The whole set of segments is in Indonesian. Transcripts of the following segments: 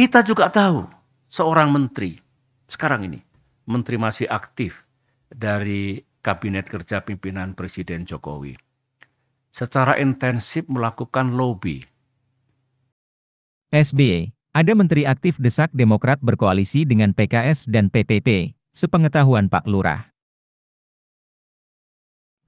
Kita juga tahu seorang menteri sekarang ini, menteri masih aktif dari Kabinet Kerja Pimpinan Presiden Jokowi. Secara intensif melakukan lobby. SBY, ada menteri aktif desak Demokrat berkoalisi dengan PKS dan PPP, sepengetahuan Pak Lurah.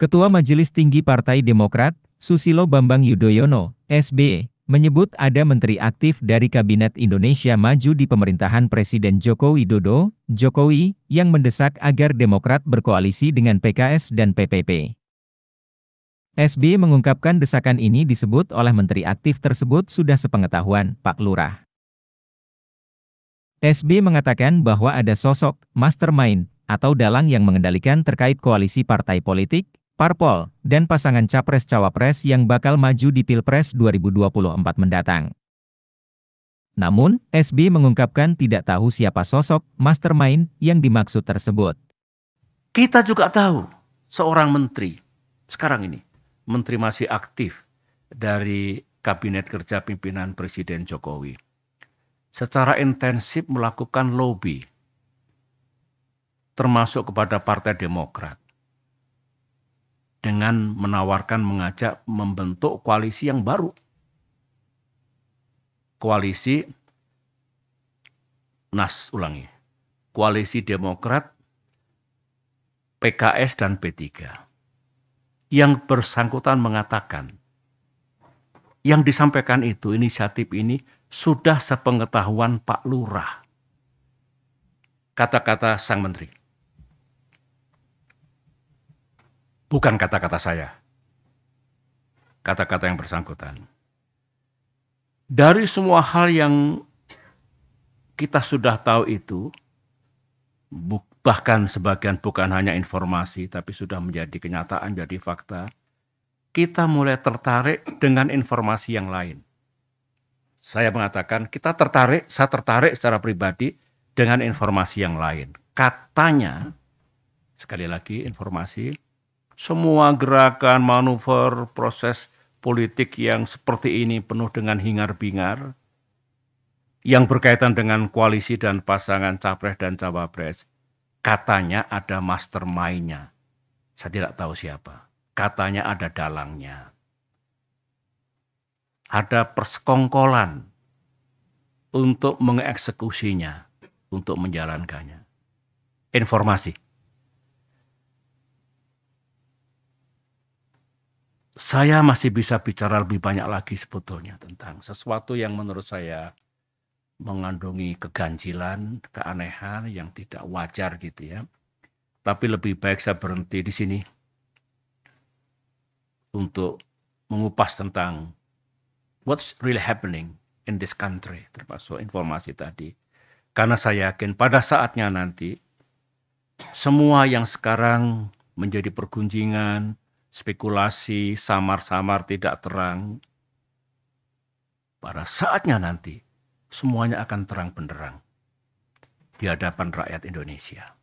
Ketua Majelis Tinggi Partai Demokrat, Susilo Bambang Yudhoyono, SBY, menyebut ada menteri aktif dari Kabinet Indonesia Maju di pemerintahan Presiden Joko Widodo, Jokowi, yang mendesak agar Demokrat berkoalisi dengan PKS dan PPP. SB mengungkapkan desakan ini disebut oleh menteri aktif tersebut sudah sepengetahuan Pak Lurah. SB mengatakan bahwa ada sosok mastermind atau dalang yang mengendalikan terkait koalisi partai politik, parpol, dan pasangan capres-cawapres yang bakal maju di Pilpres 2024 mendatang. Namun, SB mengungkapkan tidak tahu siapa sosok mastermind yang dimaksud tersebut. Kita juga tahu seorang menteri sekarang ini, menteri masih aktif dari Kabinet Kerja Pimpinan Presiden Jokowi. Secara intensif melakukan lobby, termasuk kepada Partai Demokrat dengan menawarkan mengajak membentuk koalisi yang baru. Koalisi Nas ulangi. Koalisi Demokrat, PKS dan P3. Yang bersangkutan mengatakan yang disampaikan itu inisiatif ini sudah sepengetahuan Pak Lurah. Kata-kata sang menteri. Bukan kata-kata saya. Kata-kata yang bersangkutan. Dari semua hal yang kita sudah tahu itu, bahkan sebagian bukan hanya informasi, tapi sudah menjadi kenyataan, jadi fakta, kita mulai tertarik dengan informasi yang lain. Saya mengatakan, kita tertarik, saya tertarik secara pribadi dengan informasi yang lain. Katanya, sekali lagi informasi, semua gerakan, manuver, proses politik yang seperti ini penuh dengan hingar-bingar yang berkaitan dengan koalisi dan pasangan capres dan cawapres. Katanya ada mastermind-nya. Saya tidak tahu siapa. Katanya ada dalangnya. Ada persekongkolan untuk mengeksekusinya, untuk menjalankannya. Informasi. saya masih bisa bicara lebih banyak lagi sebetulnya tentang sesuatu yang menurut saya mengandungi keganjilan, keanehan yang tidak wajar gitu ya. Tapi lebih baik saya berhenti di sini untuk mengupas tentang what's really happening in this country, termasuk informasi tadi. Karena saya yakin pada saatnya nanti semua yang sekarang menjadi pergunjingan, spekulasi samar-samar tidak terang. Pada saatnya nanti, semuanya akan terang benderang di hadapan rakyat Indonesia.